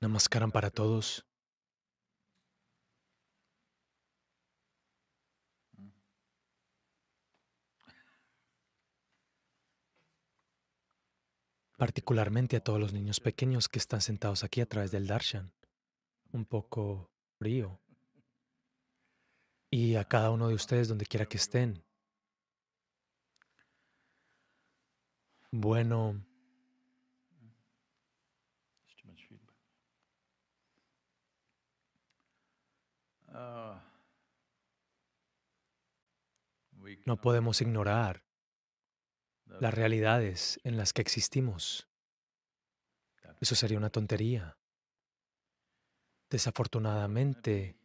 Namaskaram para todos. Particularmente a todos los niños pequeños que están sentados aquí a través del darshan. Un poco frío. Y a cada uno de ustedes, donde quiera que estén. Bueno, No podemos ignorar las realidades en las que existimos. Eso sería una tontería. Desafortunadamente,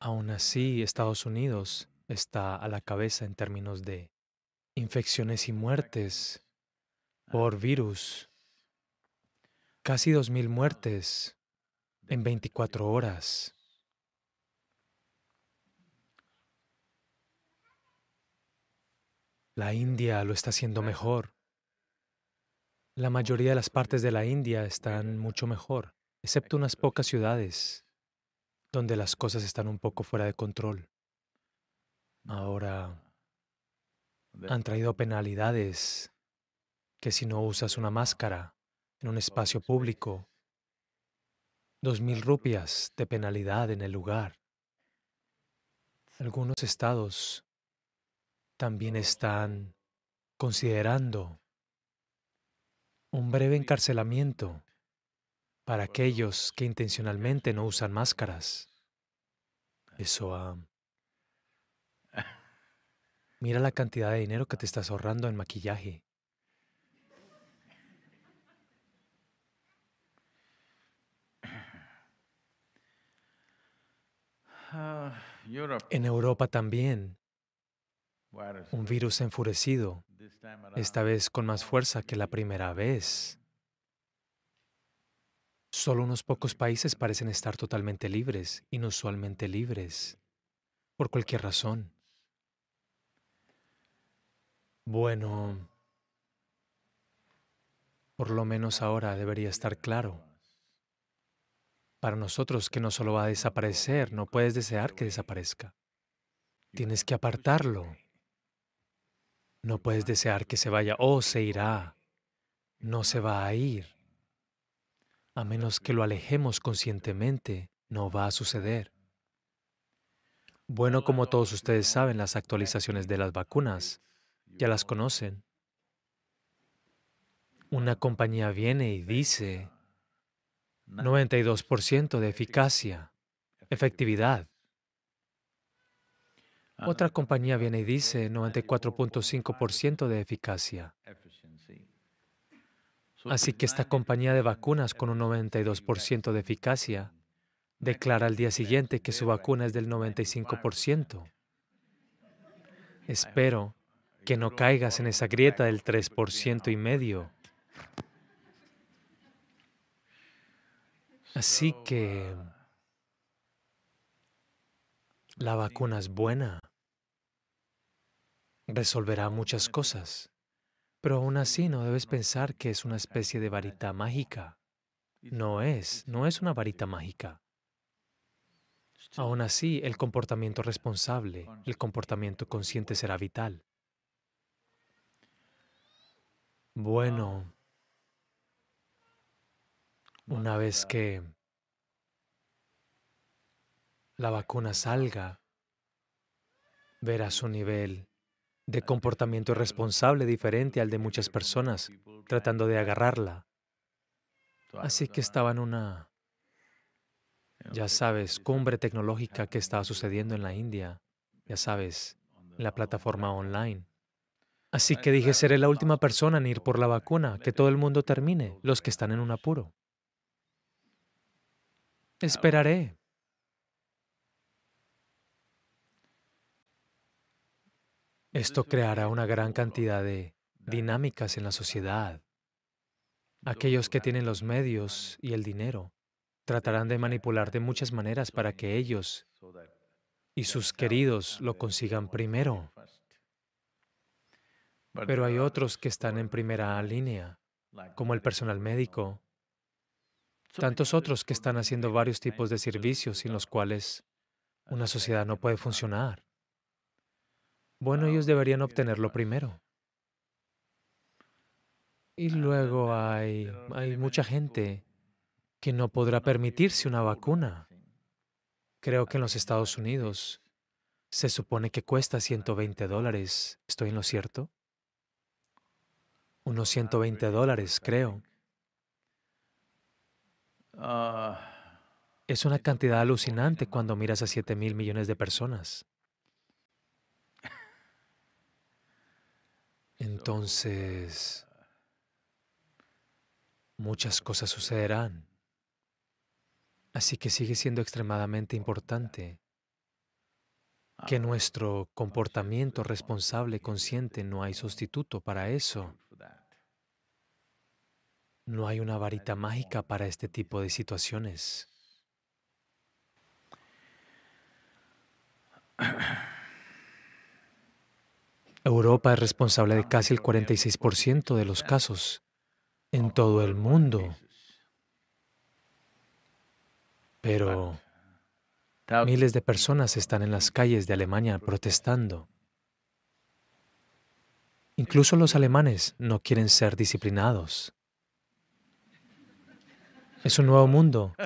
aún así Estados Unidos está a la cabeza en términos de infecciones y muertes por virus. Casi 2.000 muertes en 24 horas. La India lo está haciendo mejor. La mayoría de las partes de la India están mucho mejor, excepto unas pocas ciudades donde las cosas están un poco fuera de control. Ahora han traído penalidades que si no usas una máscara en un oh, espacio público, dos mil rupias de penalidad en el lugar. Algunos estados también están considerando un breve encarcelamiento para aquellos que intencionalmente no usan máscaras. Eso ah Mira la cantidad de dinero que te estás ahorrando en maquillaje. Ah, en Europa también un virus enfurecido, esta vez con más fuerza que la primera vez. Solo unos pocos países parecen estar totalmente libres, inusualmente libres, por cualquier razón. Bueno, por lo menos ahora debería estar claro. Para nosotros que no solo va a desaparecer, no puedes desear que desaparezca. Tienes que apartarlo. No puedes desear que se vaya. o se irá. No se va a ir. A menos que lo alejemos conscientemente, no va a suceder. Bueno, como todos ustedes saben, las actualizaciones de las vacunas ya las conocen. Una compañía viene y dice 92% de eficacia, efectividad. Ah, Otra compañía viene y dice 94.5% de eficacia. Así que esta compañía de vacunas con un 92% de eficacia declara al día siguiente que su vacuna es del 95%. Espero que no caigas en esa grieta del 3% y medio. Así que uh, la vacuna es buena, resolverá muchas cosas, pero aún así no debes pensar que es una especie de varita mágica. No es, no es una varita mágica. Aún así, el comportamiento responsable, el comportamiento consciente será vital. Bueno, una vez que la vacuna salga, verás su nivel de comportamiento irresponsable diferente al de muchas personas tratando de agarrarla. Así que estaba en una, ya sabes, cumbre tecnológica que estaba sucediendo en la India, ya sabes, la plataforma online. Así que dije, seré la última persona en ir por la vacuna, que todo el mundo termine, los que están en un apuro. Esperaré, Esto creará una gran cantidad de dinámicas en la sociedad. Aquellos que tienen los medios y el dinero tratarán de manipular de muchas maneras para que ellos y sus queridos lo consigan primero. Pero hay otros que están en primera línea, como el personal médico, tantos otros que están haciendo varios tipos de servicios sin los cuales una sociedad no puede funcionar. Bueno, ellos deberían obtenerlo primero. Y luego hay, mucha gente que no podrá permitirse una vacuna. Creo que en los Estados Unidos se supone que cuesta 120 dólares. ¿Estoy en lo cierto? Unos 120 dólares, creo. Es una cantidad alucinante cuando miras a 7 mil millones de personas. entonces muchas cosas sucederán. Así que sigue siendo extremadamente importante que nuestro comportamiento responsable, consciente, no hay sustituto para eso. No hay una varita mágica para este tipo de situaciones. Europa es responsable de casi el 46% de los casos en todo el mundo. Pero miles de personas están en las calles de Alemania protestando. Incluso los alemanes no quieren ser disciplinados. Es un nuevo mundo.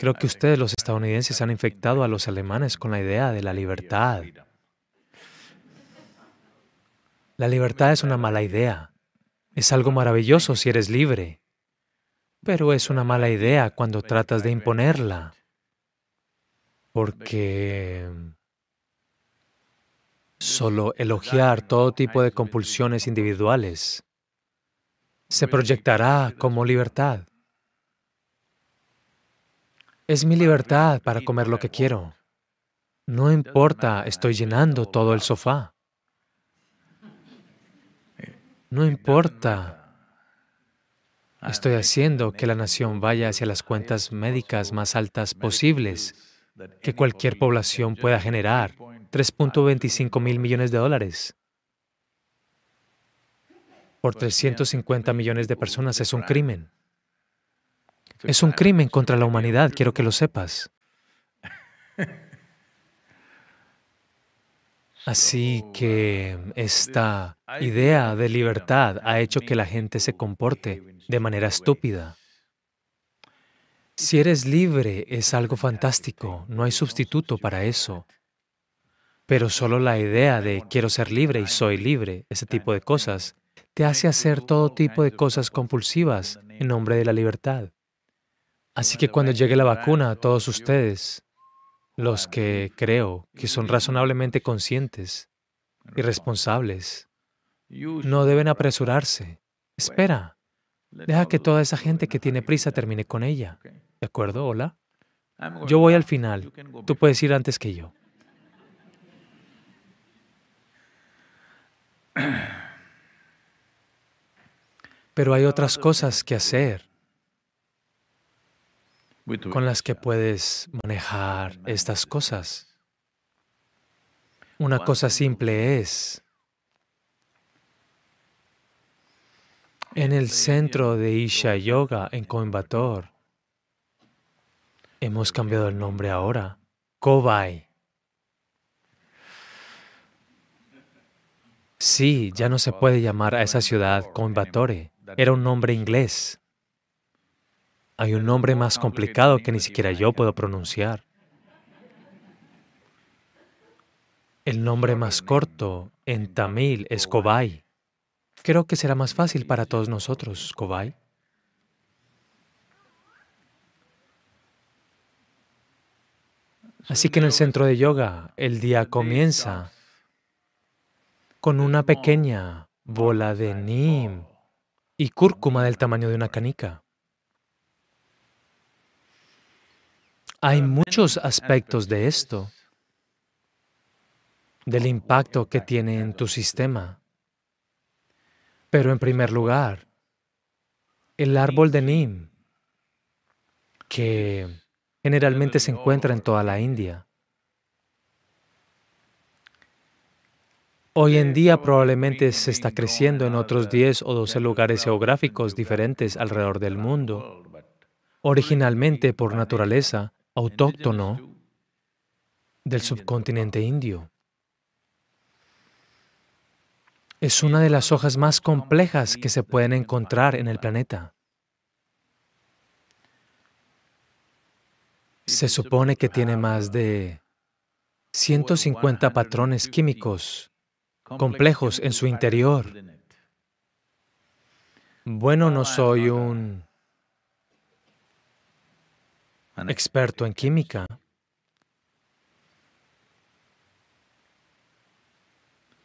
Creo que ustedes, los estadounidenses, han infectado a los alemanes con la idea de la libertad. La libertad es una mala idea. Es algo maravilloso si eres libre, pero es una mala idea cuando tratas de imponerla, porque mm, solo elogiar todo tipo de compulsiones individuales se proyectará como libertad. Es mi libertad para comer lo que quiero. No importa, estoy llenando todo el sofá. No importa, estoy haciendo que la nación vaya hacia las cuentas médicas más altas posibles que cualquier población pueda generar, 3.25 mil millones de dólares. Por 350 millones de personas es un crimen. Es un crimen contra la humanidad, quiero que lo sepas. Así oh, que esta idea de libertad ha hecho que la gente se comporte de manera estúpida. Si eres libre es algo fantástico, no hay sustituto para eso. Pero solo la idea de quiero ser libre y soy libre, ese tipo de cosas, te hace hacer todo tipo de cosas compulsivas en nombre de la libertad. Así que cuando llegue la vacuna todos ustedes, los que creo que son razonablemente conscientes y responsables, no deben apresurarse. Espera. Deja que toda esa gente que tiene prisa termine con ella. ¿De acuerdo? Hola. Yo voy al final. Tú puedes ir antes que yo. Pero hay otras cosas que hacer con las que puedes manejar estas cosas. Una cosa simple es, en el centro de Isha Yoga, en Coimbatore, hemos cambiado el nombre ahora, Kobay. Sí, ya no se puede llamar a esa ciudad Coimbatore. Era un nombre inglés. Hay un nombre más complicado que ni siquiera yo puedo pronunciar. El nombre más corto en tamil es Kobay. Creo que será más fácil para todos nosotros, Kobay. Así que en el centro de yoga, el día comienza con una pequeña bola de neem y cúrcuma del tamaño de una canica. Hay muchos aspectos de esto, del impacto que tiene en tu sistema. Pero en primer lugar, el árbol de Nim, que generalmente se encuentra en toda la India. Hoy en día probablemente se está creciendo en otros 10 o 12 lugares geográficos diferentes alrededor del mundo. Originalmente, por naturaleza, autóctono del subcontinente indio. Es una de las hojas más complejas que se pueden encontrar en el planeta. Se supone que tiene más de 150 patrones químicos complejos en su interior. Bueno, no soy un experto en química.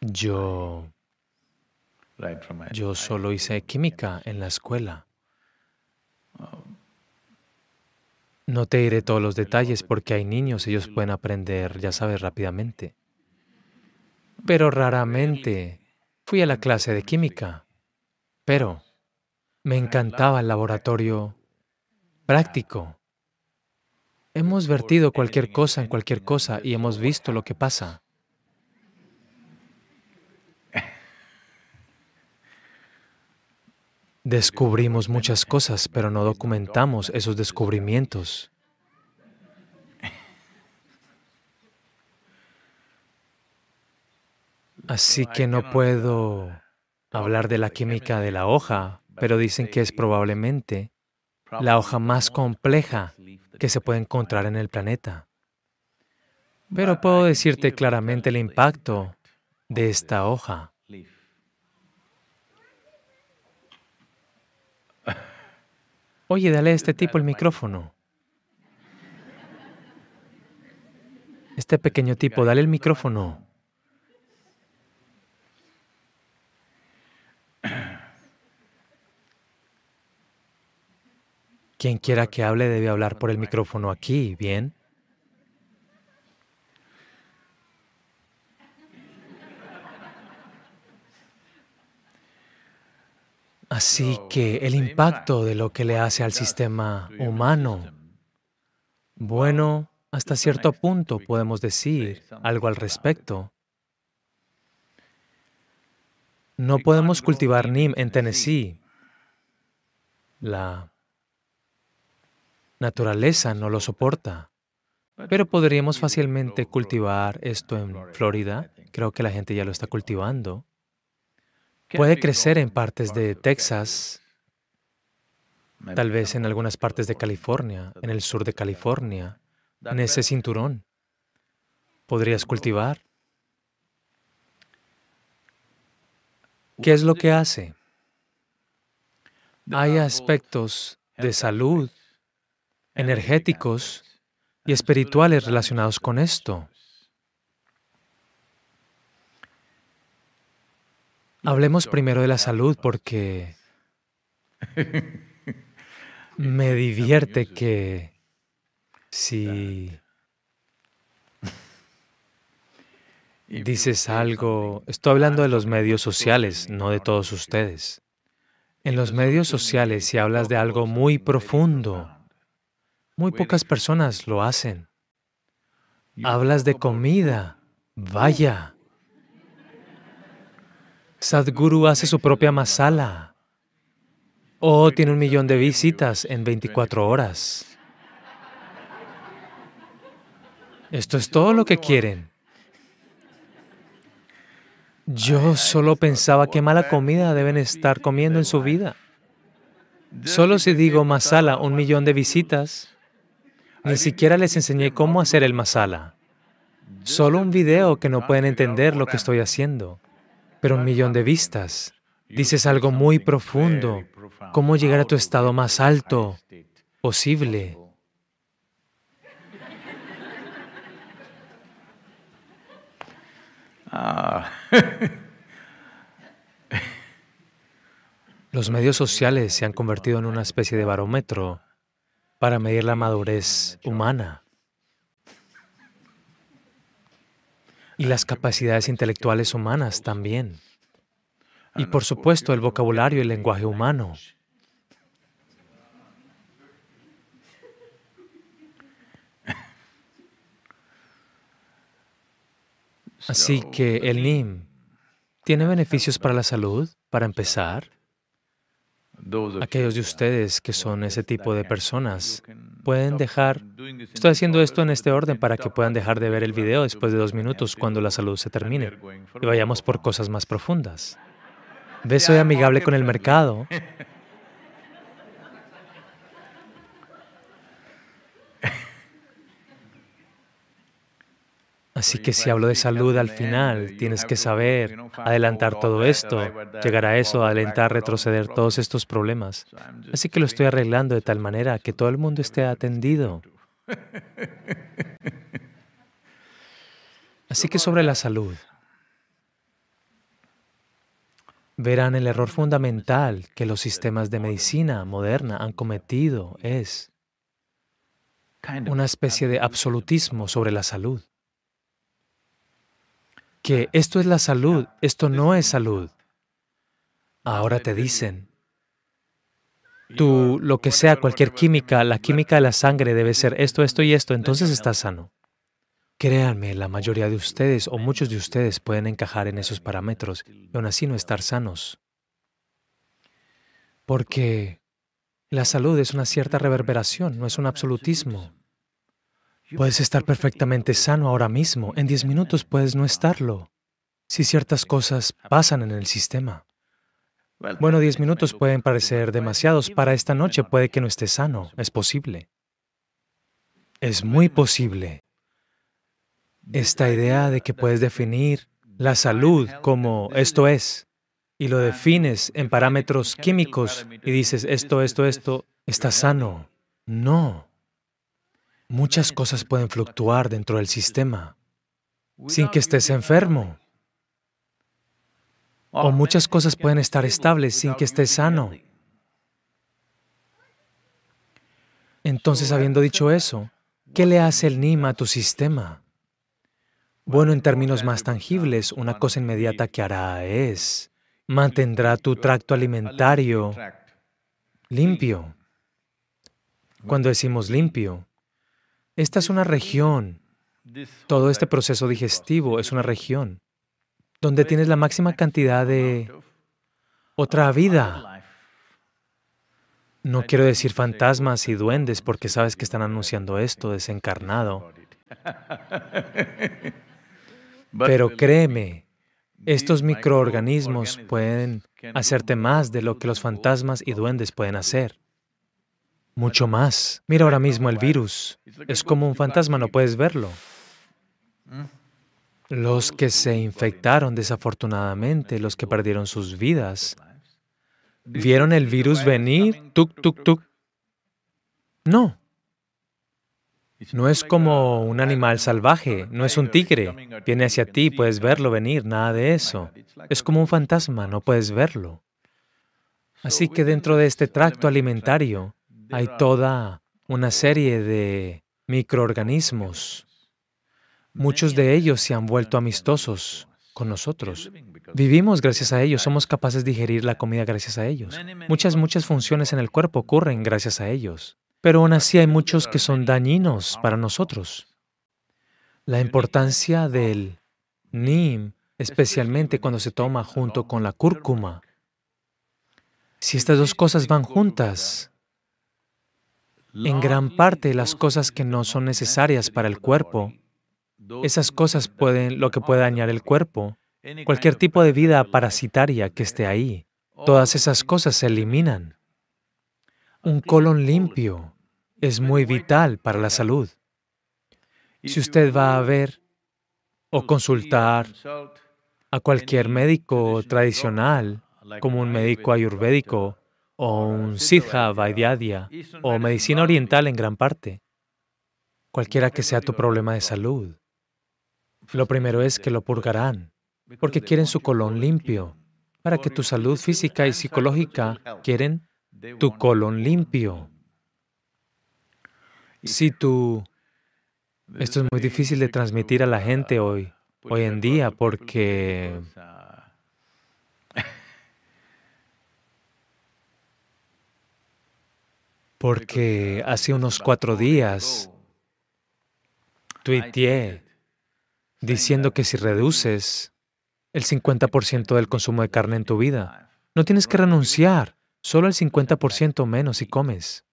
Yo, yo solo hice química en la escuela. No te diré todos los detalles porque hay niños, ellos pueden aprender, ya sabes, rápidamente. Pero raramente fui a la clase de química, pero me encantaba el laboratorio práctico. Hemos vertido cualquier cosa en cualquier cosa y hemos visto lo que pasa. Descubrimos muchas cosas, pero no documentamos esos descubrimientos. Así que no puedo hablar de la química de la hoja, pero dicen que es probablemente la hoja más compleja que se puede encontrar en el planeta. Pero puedo decirte claramente el impacto de esta hoja. Oye, dale a este tipo el micrófono. Este pequeño tipo, dale el micrófono. Quien quiera que hable debe hablar por el micrófono aquí, ¿bien? Así que el impacto de lo que le hace al sistema humano, bueno, hasta cierto punto podemos decir algo al respecto. No podemos cultivar NIM en Tennessee. La naturaleza no lo soporta. Pero podríamos fácilmente cultivar esto en Florida. Creo que la gente ya lo está cultivando. Puede crecer en partes de Texas, tal vez en algunas partes de California, en el sur de California, en ese cinturón. ¿Podrías cultivar? ¿Qué es lo que hace? Hay aspectos de salud energéticos y espirituales relacionados con esto. Hablemos primero de la salud porque me divierte que si dices algo, estoy hablando de los medios sociales, no de todos ustedes. En los medios sociales, si hablas de algo muy profundo, muy pocas personas lo hacen. Hablas de comida. Vaya. Sadhguru hace su propia masala. O oh, tiene un millón de visitas en 24 horas. Esto es todo lo que quieren. Yo solo pensaba qué mala comida deben estar comiendo en su vida. Solo si digo masala, un millón de visitas, ni siquiera les enseñé cómo hacer el masala. Solo un video que no pueden entender lo que estoy haciendo, pero un millón de vistas. Dices algo muy profundo, cómo llegar a tu estado más alto posible. Ah. Los medios sociales se han convertido en una especie de barómetro para medir la madurez humana y las capacidades intelectuales humanas también. Y por supuesto el vocabulario y el lenguaje humano. Así que el NIM tiene beneficios para la salud, para empezar aquellos de ustedes que son ese tipo de personas, pueden dejar, estoy haciendo esto en este orden para que puedan dejar de ver el video después de dos minutos cuando la salud se termine y vayamos por cosas más profundas. ¿Ves? soy amigable con el mercado. Así que si pues, hablo de salud al eh, final, tienes que saber adelantar todo esto, llegar a eso, adelantar, retroceder todos estos problemas. Así que lo estoy arreglando de tal manera que todo el mundo esté atendido. Así que sobre la salud, verán el error fundamental que los sistemas de medicina moderna han cometido es una especie de absolutismo sobre la salud que ah, esto es la salud, esto no es salud. Ahora te dicen, tú, lo que sea, cualquier química, la química de la sangre debe ser esto, esto y esto, entonces estás sano. Créanme, la mayoría de ustedes o muchos de ustedes pueden encajar en esos parámetros y aún así no estar sanos. Porque la salud es una cierta reverberación, no es un absolutismo. Puedes estar perfectamente sano ahora mismo, en 10 minutos puedes no estarlo, si ciertas cosas pasan en el sistema. Bueno, diez minutos pueden parecer demasiados, para esta noche puede que no esté sano, es posible. Es muy posible. Esta idea de que puedes definir la salud como esto es, y lo defines en parámetros químicos y dices esto, esto, esto, está sano. No. Muchas cosas pueden fluctuar dentro del sistema sin que estés enfermo. O muchas cosas pueden estar estables sin que estés sano. Entonces, habiendo dicho eso, ¿qué le hace el Nima a tu sistema? Bueno, en términos más tangibles, una cosa inmediata que hará es mantendrá tu tracto alimentario limpio. Cuando decimos limpio, esta es una región. Todo este proceso digestivo es una región donde tienes la máxima cantidad de otra vida. No quiero decir fantasmas y duendes porque sabes que están anunciando esto desencarnado. Pero créeme, estos microorganismos pueden hacerte más de lo que los fantasmas y duendes pueden hacer mucho más. Mira ahora mismo el virus. Es como un fantasma, no puedes verlo. Los que se infectaron desafortunadamente, los que perdieron sus vidas, vieron el virus venir, tuk, tuk, tuk. No. No es como un animal salvaje, no es un tigre. Viene hacia ti, puedes verlo venir, nada de eso. Es como un fantasma, no puedes verlo. Así que dentro de este tracto alimentario, hay toda una serie de microorganismos. Muchos de ellos se han vuelto amistosos con nosotros. Vivimos gracias a ellos, somos capaces de digerir la comida gracias a ellos. Muchas, muchas funciones en el cuerpo ocurren gracias a ellos. Pero aún así hay muchos que son dañinos para nosotros. La importancia del NIM, especialmente cuando se toma junto con la cúrcuma. Si estas dos cosas van juntas, en gran parte las cosas que no son necesarias para el cuerpo. Esas cosas pueden, lo que puede dañar el cuerpo, cualquier tipo de vida parasitaria que esté ahí, todas esas cosas se eliminan. Un colon limpio es muy vital para la salud. Si usted va a ver o consultar a cualquier médico tradicional, como un médico ayurvédico, o un Siddha día o medicina oriental en gran parte, cualquiera que sea tu problema de salud. Pues lo primero es que lo purgarán, porque quieren su colon limpio. Para que tu salud física y psicológica quieren tu colon limpio. Si tú... Esto es muy difícil de transmitir a la gente hoy, hoy en día, porque porque hace unos cuatro días tuiteé diciendo que si reduces el 50% del consumo de carne en tu vida, no tienes que renunciar, solo el 50% menos si comes.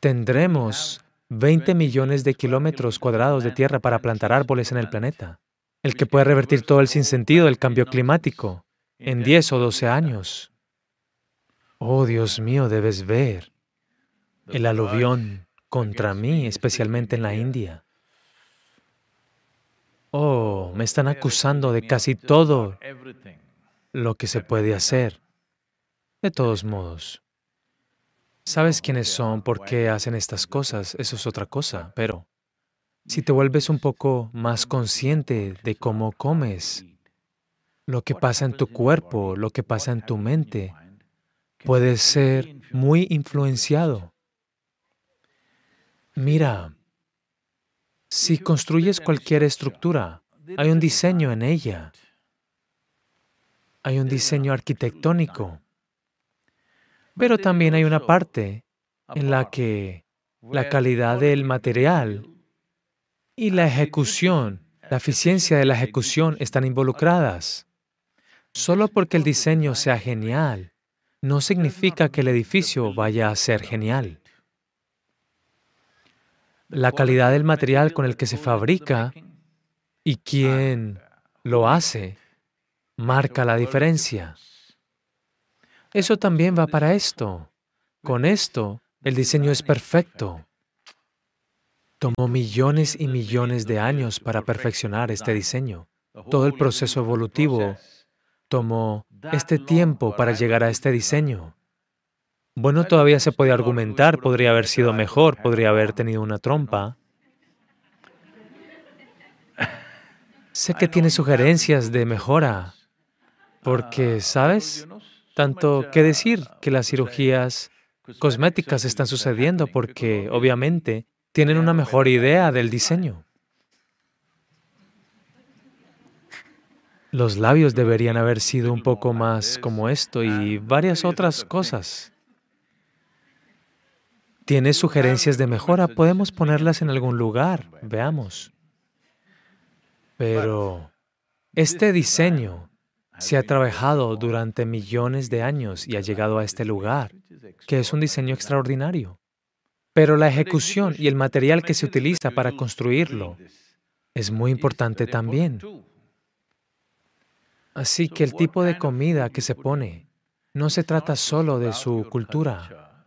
Tendremos 20 millones de kilómetros cuadrados de tierra para plantar árboles en el planeta, el que puede revertir todo el sinsentido del cambio climático en 10 o 12 años. Oh Dios mío, debes ver el aluvión contra mí, especialmente en la India. Oh, me están acusando de casi todo lo que se puede hacer. De todos modos, sabes oh, quiénes son, por qué hacen estas cosas, eso es otra cosa, pero si te vuelves un poco más consciente de cómo comes, lo que pasa en tu cuerpo, lo que pasa en tu mente, puede ser muy influenciado. Mira, si construyes cualquier estructura, hay un diseño en ella, hay un diseño arquitectónico, pero también hay una parte en la que la calidad del material y la ejecución, la eficiencia de la ejecución están involucradas. Solo porque el diseño sea genial no significa que el edificio vaya a ser genial. La calidad del material con el que se fabrica y quién lo hace marca la diferencia. Eso también va para esto. Con esto, el diseño es perfecto. Tomó millones y millones de años para perfeccionar este diseño. Todo el proceso evolutivo tomó este tiempo para llegar a este diseño. Bueno, todavía se puede argumentar, podría haber sido mejor, podría haber tenido una trompa. Sé que tiene sugerencias de mejora, porque, ah, ¿sabes? Tanto que decir que las cirugías cosméticas están sucediendo porque, obviamente, tienen una mejor idea del diseño. Los labios deberían haber sido un poco más como esto y varias otras cosas. ¿Tienes sugerencias de mejora? Podemos ponerlas en algún lugar, veamos. Pero este diseño se ha trabajado durante millones de años y ha llegado a este lugar, que es un diseño extraordinario. Pero la ejecución y el material que se utiliza para construirlo es muy importante también. Así que el tipo de comida que se pone no se trata solo de su cultura.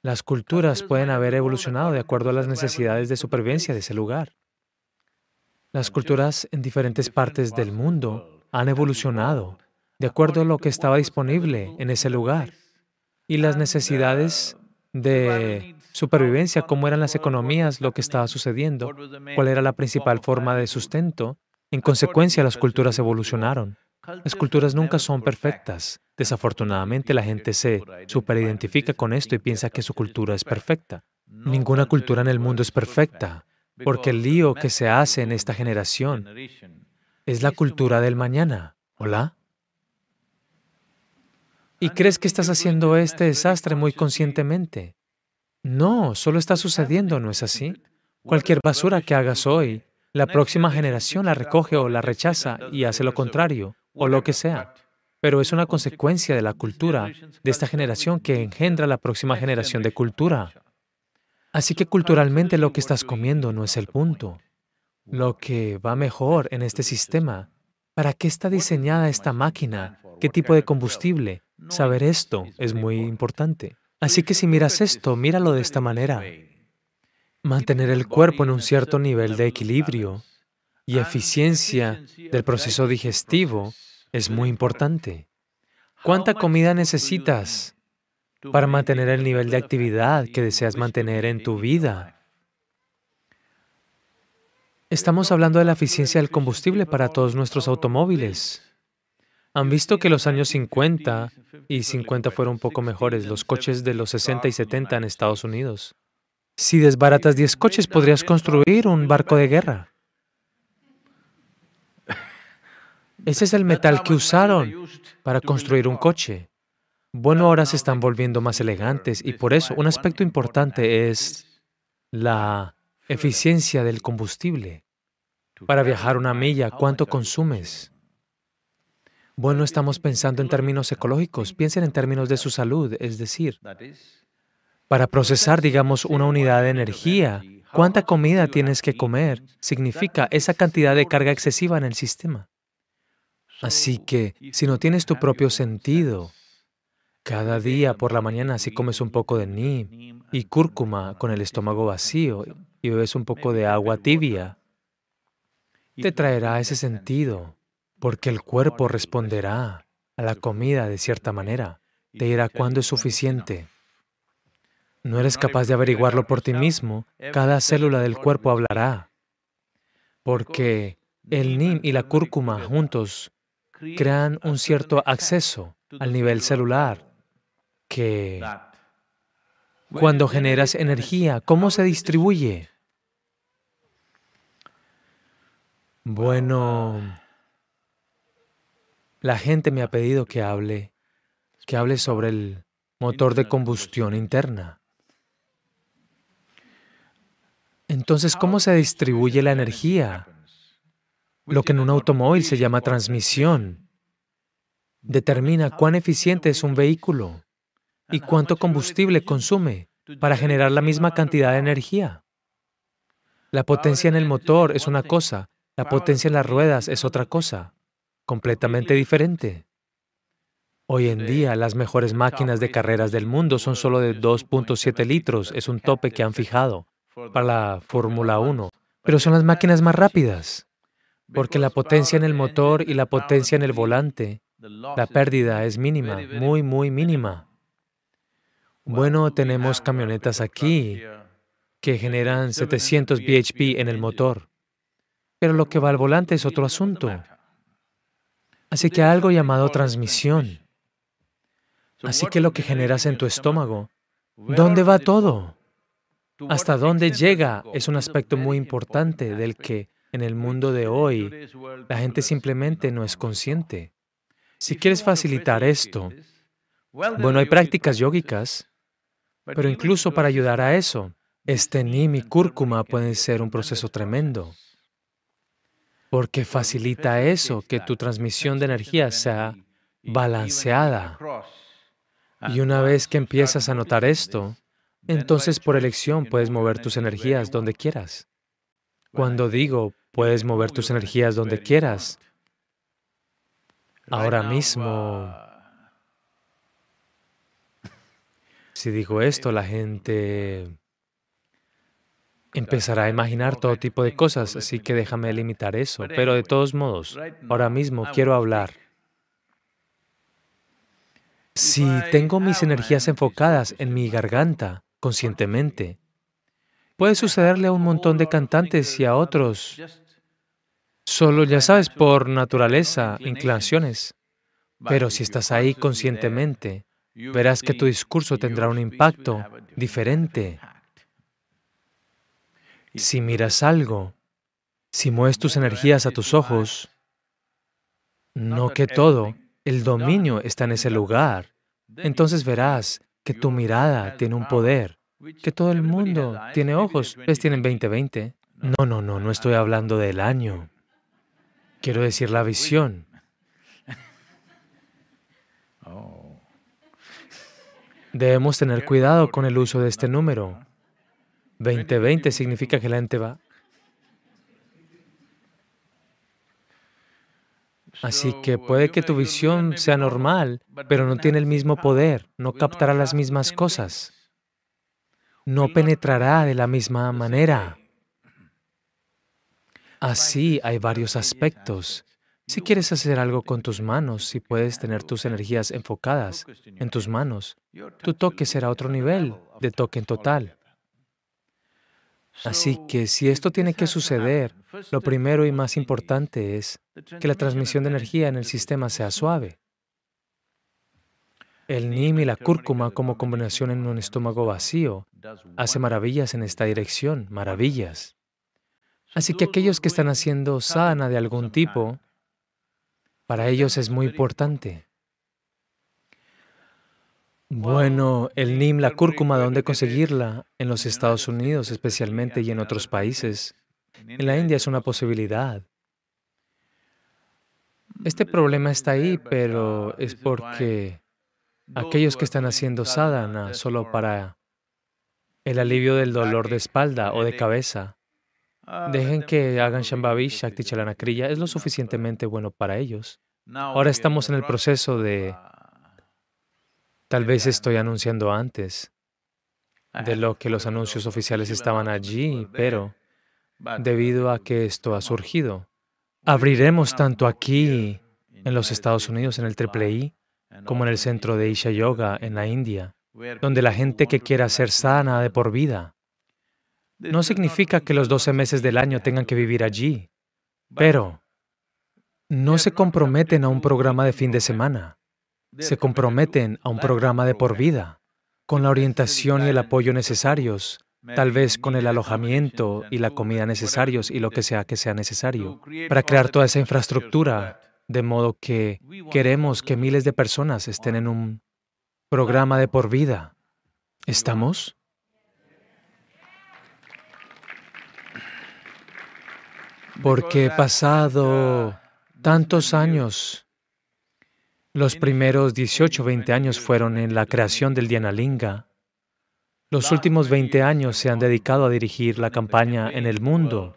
Las culturas pueden haber evolucionado de acuerdo a las necesidades de supervivencia de ese lugar. Las culturas en diferentes partes del mundo han evolucionado de acuerdo a lo que estaba disponible en ese lugar y las necesidades de supervivencia, cómo eran las economías, lo que estaba sucediendo, cuál era la principal forma de sustento. En consecuencia, las culturas evolucionaron. Las culturas nunca son perfectas. Desafortunadamente la gente se superidentifica con esto y piensa que su cultura es perfecta. Ninguna cultura en el mundo es perfecta, porque el lío que se hace en esta generación es la cultura del mañana. ¿Hola? ¿Y crees que estás haciendo este desastre muy conscientemente? No, solo está sucediendo, ¿no es así? Cualquier basura que hagas hoy, la próxima generación la recoge o la rechaza y hace lo contrario o lo que sea, pero es una consecuencia de la cultura, de esta generación que engendra la próxima generación de cultura. Así que culturalmente lo que estás comiendo no es el punto. Lo que va mejor en este sistema, ¿para qué está diseñada esta máquina? ¿Qué tipo de combustible? Saber esto es muy importante. Así que si miras esto, míralo de esta manera. Mantener el cuerpo en un cierto nivel de equilibrio y eficiencia del proceso digestivo es muy importante. ¿Cuánta comida necesitas para mantener el nivel de actividad que deseas mantener en tu vida? Estamos hablando de la eficiencia del combustible para todos nuestros automóviles. Han visto que los años 50 y 50 fueron un poco mejores, los coches de los 60 y 70 en Estados Unidos. Si desbaratas 10 coches, podrías construir un barco de guerra. Ese es el metal que usaron para construir un coche. Bueno, ahora se están volviendo más elegantes y por eso un aspecto importante es la eficiencia del combustible. Para viajar una milla, ¿cuánto consumes? Bueno, estamos pensando en términos ecológicos, piensen en términos de su salud, es decir, para procesar, digamos, una unidad de energía, ¿cuánta comida tienes que comer? Significa esa cantidad de carga excesiva en el sistema. Así que, si no tienes tu propio sentido, cada día por la mañana si comes un poco de neem y cúrcuma con el estómago vacío y bebes un poco de agua tibia, te traerá ese sentido, porque el cuerpo responderá a la comida de cierta manera. Te dirá cuándo es suficiente. No eres capaz de averiguarlo por ti mismo. Cada célula del cuerpo hablará. Porque el NIM y la cúrcuma juntos crean un cierto acceso al nivel celular que cuando generas energía, ¿cómo se distribuye? Bueno, la gente me ha pedido que hable, que hable sobre el motor de combustión interna. Entonces, ¿cómo se distribuye la energía? lo que en un automóvil se llama transmisión. Determina cuán eficiente es un vehículo y cuánto combustible consume para generar la misma cantidad de energía. La potencia en el motor es una cosa, la potencia en las ruedas es otra cosa, completamente diferente. Hoy en día las mejores máquinas de carreras del mundo son solo de 2.7 litros, es un tope que han fijado para la Fórmula 1, pero son las máquinas más rápidas porque la potencia en el motor y la potencia en el volante, la pérdida es mínima, muy, muy mínima. Bueno, tenemos camionetas aquí que generan 700 bhp en el motor, pero lo que va al volante es otro asunto. Así que algo llamado transmisión. Así que lo que generas en tu estómago, ¿dónde va todo? ¿Hasta dónde llega? Es un aspecto muy importante del que en el mundo de hoy, la gente simplemente no es consciente. Si quieres facilitar esto, bueno, hay prácticas yógicas, pero incluso para ayudar a eso, este NIM y cúrcuma pueden ser un proceso tremendo, porque facilita eso, que tu transmisión de energía sea balanceada. Y una vez que empiezas a notar esto, entonces por elección puedes mover tus energías donde quieras. Cuando digo Puedes mover tus energías donde quieras. Ahora mismo, si digo esto, la gente empezará a imaginar todo tipo de cosas, así que déjame limitar eso. Pero de todos modos, ahora mismo quiero hablar. Si tengo mis energías enfocadas en mi garganta conscientemente, puede sucederle a un montón de cantantes y a otros Solo ya sabes por naturaleza, inclinaciones. Pero si estás ahí conscientemente, verás que tu discurso tendrá un impacto diferente. Si miras algo, si mueves tus energías a tus ojos, no que todo, el dominio está en ese lugar, entonces verás que tu mirada tiene un poder, que todo el mundo tiene ojos, ves pues tienen 2020. No, no, no, no estoy hablando del año. Quiero decir la visión. Oh. Debemos tener cuidado con el uso de este número. 2020 significa que la gente va. Así que puede que tu visión sea normal, pero no tiene el mismo poder, pues no captará las mismas cosas, no penetrará de la misma pues manera. Así hay varios aspectos. Si quieres hacer algo con tus manos, si puedes tener tus energías enfocadas en tus manos, tu toque será otro nivel de toque en total. Así que si esto tiene que suceder, lo primero y más importante es que la transmisión de energía en el sistema sea suave. El NIM y la cúrcuma como combinación en un estómago vacío hace maravillas en esta dirección, maravillas. Así que aquellos que están haciendo sadhana de algún tipo, para ellos es muy importante. Bueno, el NIM, la cúrcuma, ¿dónde conseguirla? En los Estados Unidos especialmente y en otros países. En la India es una posibilidad. Este problema está ahí, pero es porque aquellos que están haciendo sadhana solo para el alivio del dolor de espalda o de cabeza, Ah, Dejen que hagan Shambhavi, Shakti Kriya. Es lo suficientemente bueno para ellos. Ahora estamos en el proceso de... Tal vez estoy anunciando antes de lo que los anuncios oficiales estaban allí, pero debido a que esto ha surgido, abriremos tanto aquí en los Estados Unidos, en el I, como en el centro de Isha Yoga en la India, donde la gente que quiera ser sana de por vida no significa que los 12 meses del año tengan que vivir allí, pero no se comprometen a un programa de fin de semana, se comprometen a un programa de por vida, con la orientación y el apoyo necesarios, tal vez con el alojamiento y la comida necesarios y lo que sea que sea necesario, para crear toda esa infraestructura, de modo que queremos que miles de personas estén en un programa de por vida. ¿Estamos? porque pasado tantos años, los primeros 18, 20 años fueron en la creación del Dianalinga. Los últimos 20 años se han dedicado a dirigir la campaña en el mundo.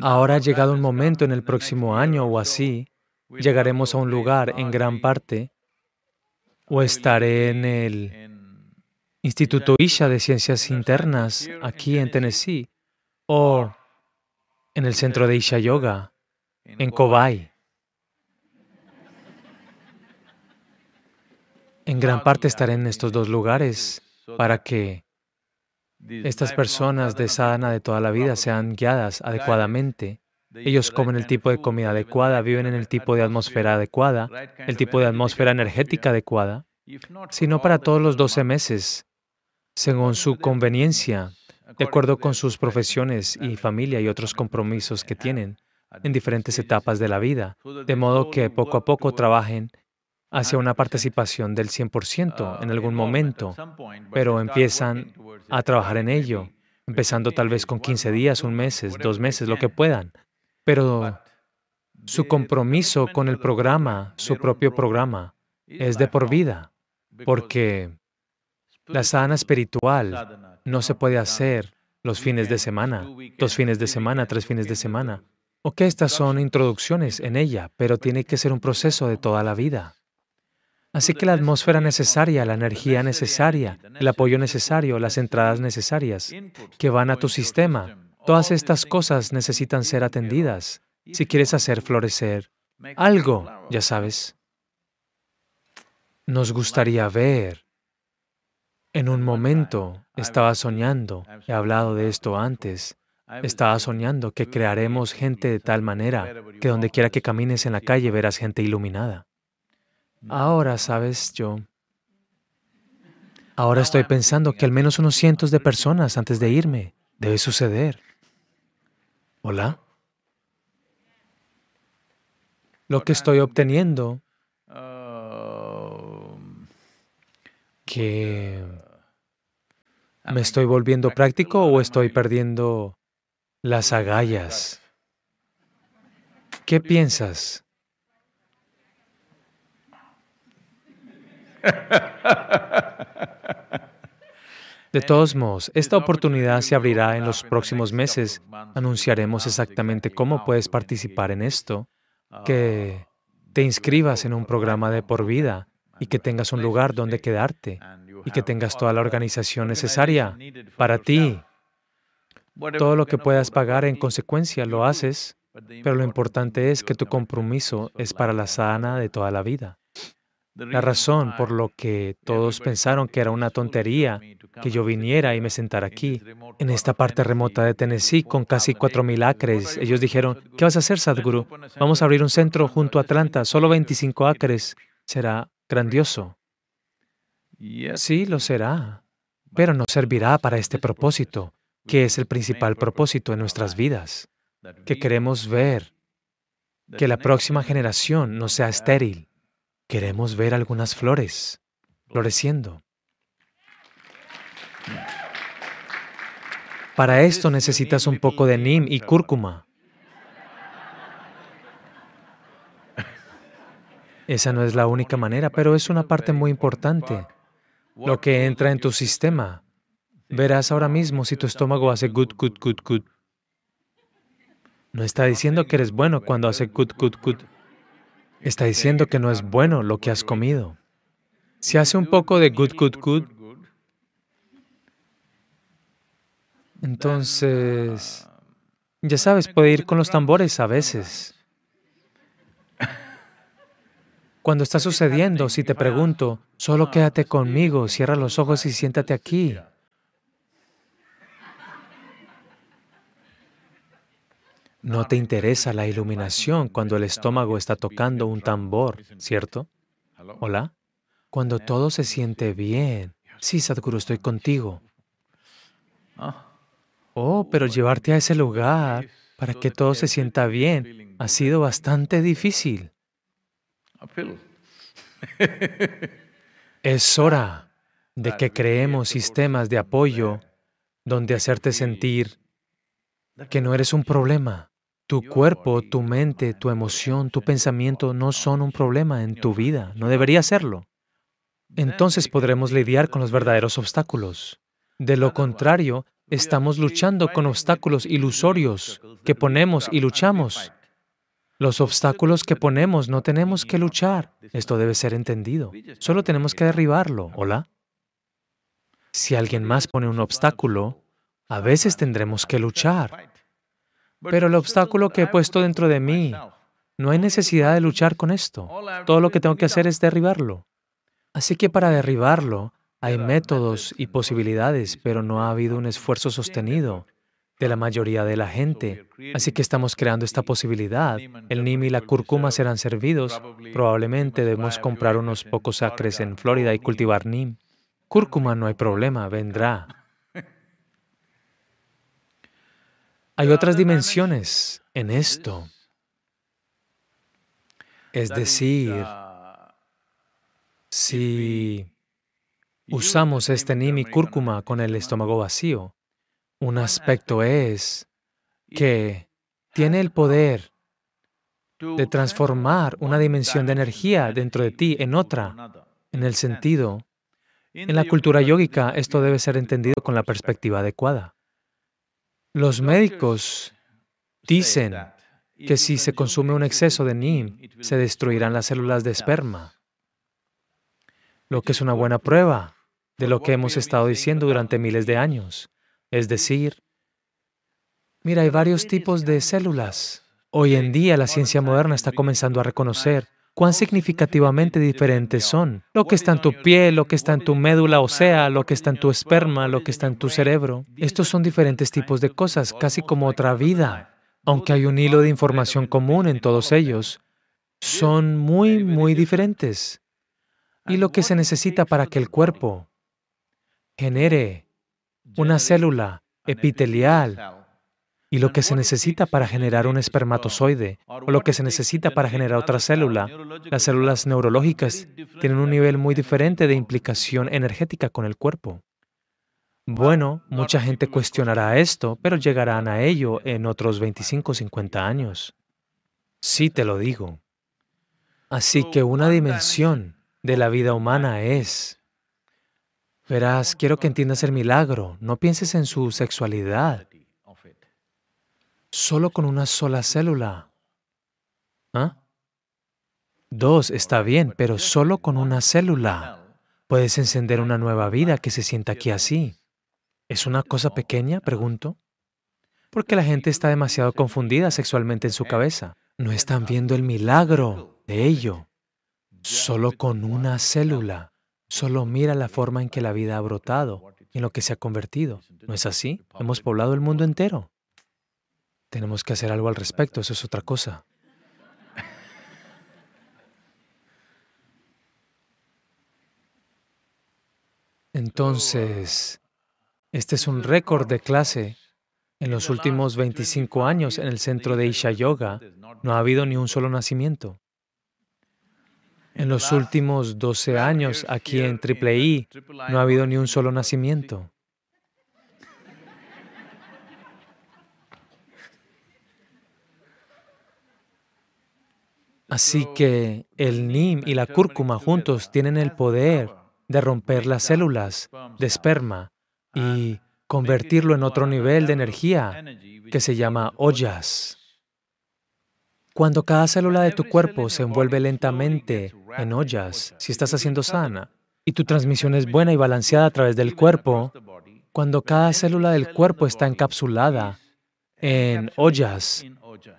Ahora ha llegado un momento en el próximo año o así, llegaremos a un lugar en gran parte, o estaré en el Instituto Isha de Ciencias Internas aquí en Tennessee o en el centro de Isha Yoga en Kobay. En gran parte estaré en estos dos lugares para que estas personas de sadhana de toda la vida sean guiadas adecuadamente. Ellos comen el tipo de comida adecuada, viven en el tipo de atmósfera adecuada, el tipo de atmósfera energética adecuada, sino para todos los 12 meses según su conveniencia, de acuerdo con sus profesiones y familia y otros compromisos que tienen en diferentes etapas de la vida, de modo que poco a poco trabajen hacia una participación del 100% en algún momento, pero empiezan a trabajar en ello, empezando tal vez con 15 días, un mes, dos meses, lo que puedan, pero su compromiso con el programa, su propio programa, es de por vida, porque la sana espiritual no se puede hacer los fines de semana, dos fines de semana, tres fines de semana. Ok, estas son introducciones en ella, pero tiene que ser un proceso de toda la vida. Así que la atmósfera necesaria, la energía necesaria, el apoyo necesario, las entradas necesarias que van a tu sistema, todas estas cosas necesitan ser atendidas si quieres hacer florecer algo, ya sabes. Nos gustaría ver en un momento estaba soñando, he hablado de esto antes, estaba soñando que crearemos gente de tal manera que donde quiera que camines en la calle verás gente iluminada. Ahora, sabes, yo... Ahora estoy pensando que al menos unos cientos de personas antes de irme debe suceder. ¿Hola? Lo que estoy obteniendo que ah, me estoy volviendo práctico o estoy perdiendo las agallas. ¿Qué piensas? De todos modos, esta oportunidad se abrirá en los próximos meses. Anunciaremos exactamente cómo puedes participar en esto, que ah, te inscribas en un programa de por vida y que tengas un lugar donde quedarte y que tengas toda la organización necesaria para ti. Todo lo que puedas pagar en consecuencia lo haces, pero lo importante es que tu compromiso es para la sana de toda la vida. La razón por lo que todos pensaron que era una tontería que yo viniera y me sentara aquí, en esta parte remota de Tennessee, con casi 4.000 acres. Ellos dijeron, ¿qué vas a hacer, Sadhguru? Vamos a abrir un centro junto a Atlanta, solo 25 acres. Será grandioso. Sí, lo será, pero no servirá pues, para este propósito, que es el principal propósito en nuestras vidas, que queremos ver que la próxima generación no sea estéril. Queremos ver algunas flores floreciendo. Para esto necesitas un poco de nim y cúrcuma. Esa no es la única manera, pero es una parte muy importante. Lo que entra en tu sistema. Verás ahora mismo si tu estómago hace gut, gut, gut, good. No está diciendo que eres bueno cuando hace gut, gut, gut. Está diciendo que no es bueno lo que has comido. Si hace un poco de gut, gut, gut, entonces, ya sabes, puede ir con los tambores a veces. Cuando está sucediendo, si te pregunto, solo quédate conmigo, cierra los ojos y siéntate aquí. No te interesa la iluminación cuando el estómago está tocando un tambor, ¿cierto? ¿Hola? Cuando todo se siente bien. Sí, Sadhguru, estoy contigo. Oh, pero llevarte a ese lugar para que todo se sienta bien ha sido bastante difícil. Es hora de que creemos sistemas de apoyo donde hacerte sentir que no eres un problema. Tu cuerpo, tu mente, tu emoción, tu pensamiento no son un problema en tu vida. No debería serlo. Entonces podremos lidiar con los verdaderos obstáculos. De lo contrario, estamos luchando con obstáculos ilusorios que ponemos y luchamos. Los obstáculos que ponemos no tenemos que luchar. Esto debe ser entendido. Solo tenemos que derribarlo, ¿hola? Si alguien más pone un obstáculo, a veces tendremos que luchar. Pero el obstáculo que he puesto dentro de mí, no hay necesidad de luchar con esto. Todo lo que tengo que hacer es derribarlo. Así que para derribarlo, hay métodos y posibilidades, pero no ha habido un esfuerzo sostenido de la mayoría de la gente. Así que estamos creando esta posibilidad. El NIM y la cúrcuma serán servidos. Probablemente debemos comprar unos pocos acres en Florida y cultivar NIM. Cúrcuma no hay problema, vendrá. Hay otras dimensiones en esto. Es decir, si usamos este NIM y cúrcuma con el estómago vacío, un aspecto es que tiene el poder de transformar una dimensión de energía dentro de ti en otra, en el sentido. En la cultura yógica esto debe ser entendido con la perspectiva adecuada. Los médicos dicen que si se consume un exceso de NIM, se destruirán las células de esperma, lo que es una buena prueba de lo que hemos estado diciendo durante miles de años. Es decir, mira, hay varios tipos de células. Hoy en día la ciencia moderna está comenzando a reconocer cuán significativamente diferentes son. Lo que está en tu piel, lo que está en tu médula ósea, lo que está en tu esperma, lo que está en tu cerebro. Estos son diferentes tipos de cosas, casi como otra vida. Aunque hay un hilo de información común en todos ellos, son muy, muy diferentes. Y lo que se necesita para que el cuerpo genere una célula epitelial y lo que se necesita para generar un espermatozoide o lo que se necesita para generar otra célula. Las células neurológicas tienen un nivel muy diferente de implicación energética con el cuerpo. Bueno, mucha gente cuestionará esto, pero llegarán a ello en otros 25 o 50 años. Sí te lo digo. Así que una dimensión de la vida humana es Verás, quiero que entiendas el milagro. No pienses en su sexualidad. Solo con una sola célula. ¿Ah? Dos está bien, pero solo con una célula puedes encender una nueva vida que se sienta aquí así. ¿Es una cosa pequeña? Pregunto. Porque la gente está demasiado confundida sexualmente en su cabeza. No están viendo el milagro de ello, solo con una célula. Solo mira la forma en que la vida ha brotado, en lo que se ha convertido. ¿No es así? Hemos poblado el mundo entero. Tenemos que hacer algo al respecto, eso es otra cosa. Entonces, este es un récord de clase. En los últimos 25 años en el centro de Isha Yoga no ha habido ni un solo nacimiento. En los últimos 12 años aquí en Triple I no ha habido ni un solo nacimiento. Así que el NIM y la cúrcuma juntos tienen el poder de romper las células de esperma y convertirlo en otro nivel de energía que se llama ollas. Cuando cada célula de tu cuerpo se envuelve lentamente en ollas, si estás haciendo sana, y tu transmisión es buena y balanceada a través del cuerpo, cuando pues cada célula del cuerpo está encapsulada en ollas,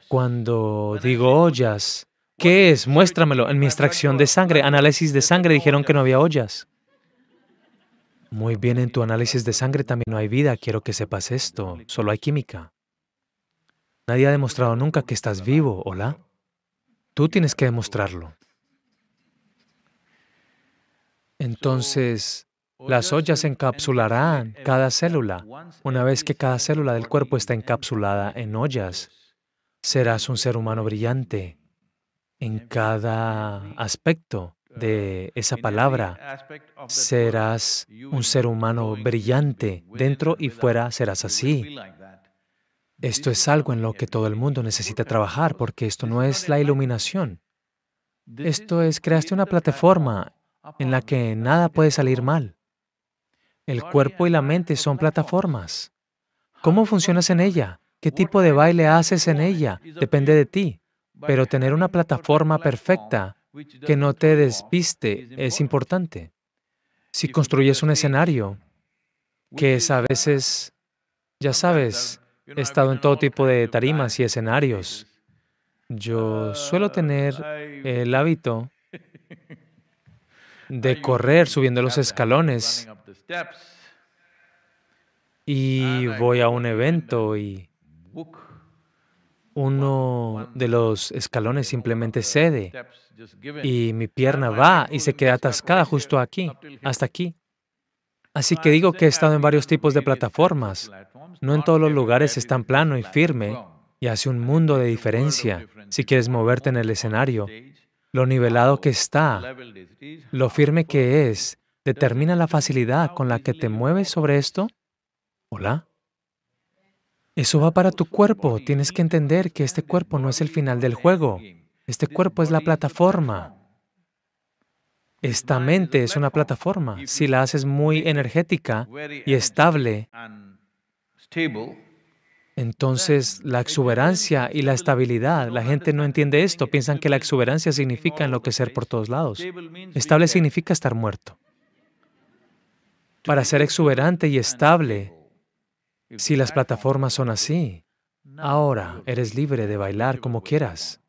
cuando digo ollas, ¿qué es? Muéstramelo. En mi extracción de sangre, análisis de sangre, dijeron que no había ollas. Muy bien, en tu análisis de sangre también no hay vida, quiero que sepas esto, solo hay química. Nadie ha demostrado nunca que estás vivo, hola. Tú tienes que demostrarlo. Entonces, las ollas encapsularán cada célula. Una vez que cada célula del cuerpo está encapsulada en ollas, serás un ser humano brillante en cada aspecto de esa palabra. Serás un ser humano brillante. Dentro y fuera serás así. Esto es algo en lo que todo el mundo necesita trabajar porque esto no es la iluminación. Esto es, creaste una plataforma en la que nada puede salir mal. El cuerpo y la mente son plataformas. ¿Cómo funcionas en ella? ¿Qué tipo de baile haces en ella? Depende de ti. Pero tener una plataforma perfecta que no te despiste es importante. Si construyes un escenario, que es a veces, ya sabes, He estado en todo tipo de tarimas y escenarios. Yo suelo ah, tener el hábito de correr subiendo los escalones y ah, voy a un evento y uno de los escalones simplemente cede y mi pierna va y se queda atascada justo aquí, hasta aquí. Así que digo que he estado en varios tipos de plataformas. No en todos los lugares es tan plano y firme y hace un mundo de diferencia si quieres moverte en el escenario. Lo nivelado que está, lo firme que es, determina la facilidad con la que te mueves sobre esto. Hola. Eso va para tu cuerpo. Tienes que entender que este cuerpo no es el final del juego. Este cuerpo es la plataforma. Esta mente es una plataforma. Si la haces muy energética y estable, entonces la exuberancia y la estabilidad, la gente no entiende esto, piensan que la exuberancia significa enloquecer por todos lados. Estable significa estar muerto. Para ser exuberante y estable, si las plataformas son así, ahora eres libre de bailar como quieras.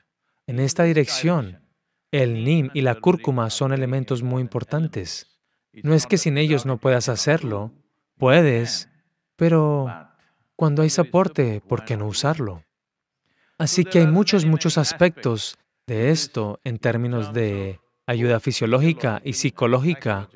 En esta dirección, el nim y la cúrcuma son elementos muy importantes. No es que sin ellos no puedas hacerlo, puedes, pero cuando hay soporte, ¿por qué no usarlo? Así que hay muchos, muchos aspectos de esto en términos de ayuda fisiológica y psicológica.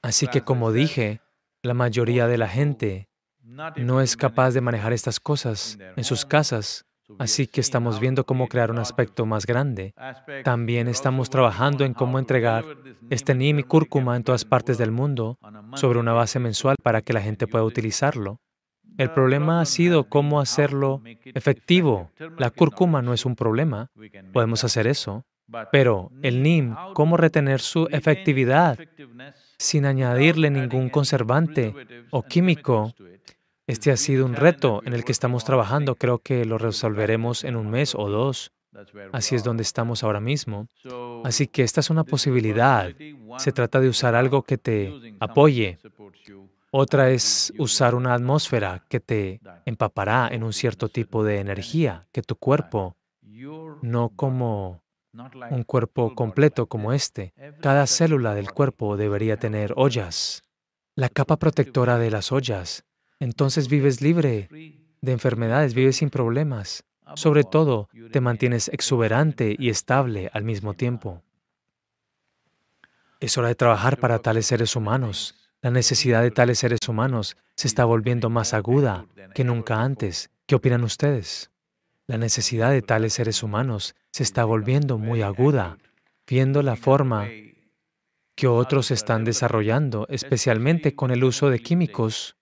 Así que como dije, la mayoría de la gente no es capaz de manejar estas cosas en sus casas. Así que estamos viendo cómo crear un aspecto más grande. También estamos trabajando en cómo entregar este NIM y cúrcuma en todas partes del mundo sobre una base mensual para que la gente pueda utilizarlo. El problema ha sido cómo hacerlo efectivo. La cúrcuma no es un problema. Podemos hacer eso. Pero el NIM, ¿cómo retener su efectividad sin añadirle ningún conservante o químico este ha sido un reto en el que estamos trabajando. Creo que lo resolveremos en un mes o dos. Así es donde estamos ahora mismo. Así que esta es una posibilidad. Se trata de usar algo que te apoye. Otra es usar una atmósfera que te empapará en un cierto tipo de energía, que tu cuerpo, no como un cuerpo completo como este, cada célula del cuerpo debería tener ollas. La capa protectora de las ollas entonces vives libre de enfermedades, vives sin problemas. Sobre todo, te mantienes exuberante y estable al mismo tiempo. Es hora de trabajar para tales seres humanos. La necesidad de tales seres humanos se está volviendo más aguda que nunca antes. ¿Qué opinan ustedes? La necesidad de tales seres humanos se está volviendo muy aguda, viendo la forma que otros están desarrollando, especialmente con el uso de químicos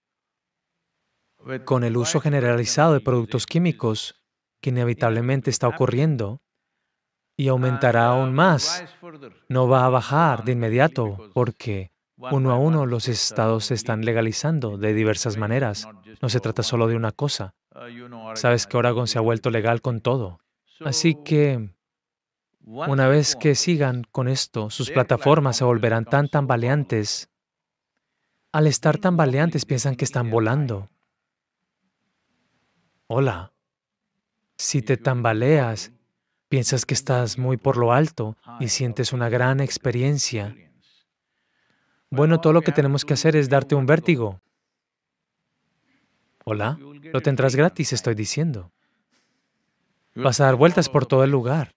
con el uso generalizado de productos químicos que inevitablemente está ocurriendo y aumentará aún más. No va a bajar de inmediato porque uno a uno los estados se están legalizando de diversas maneras. No se trata solo de una cosa. Sabes que Oregon se ha vuelto legal con todo. Así que una vez que sigan con esto, sus plataformas se volverán tan tan tambaleantes. Al estar tan tambaleantes piensan que están volando. Hola. Si te tambaleas, piensas que estás muy por lo alto y sientes una gran experiencia. Bueno, todo lo que tenemos que hacer es darte un vértigo. Hola, lo tendrás gratis, estoy diciendo. Vas a dar vueltas por todo el lugar.